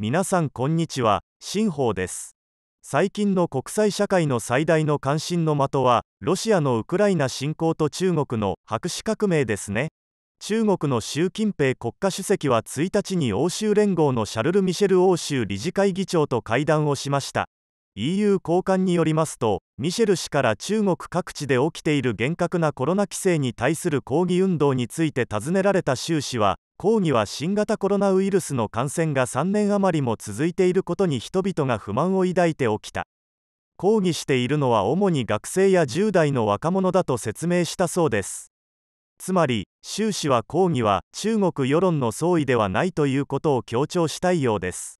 皆さんこんにちは新法です最近の国際社会の最大の関心の的はロシアのウクライナ侵攻と中国の白紙革命ですね中国の習近平国家主席は1日に欧州連合のシャルル・ミシェル欧州理事会議長と会談をしました EU 高官によりますとミシェル氏から中国各地で起きている厳格なコロナ規制に対する抗議運動について尋ねられた習氏は抗議は新型コロナウイルスの感染が3年余りも続いていることに人々が不満を抱いて起きた抗議しているのは主に学生や10代の若者だと説明したそうですつまり習氏は抗議は中国世論の総意ではないということを強調したいようです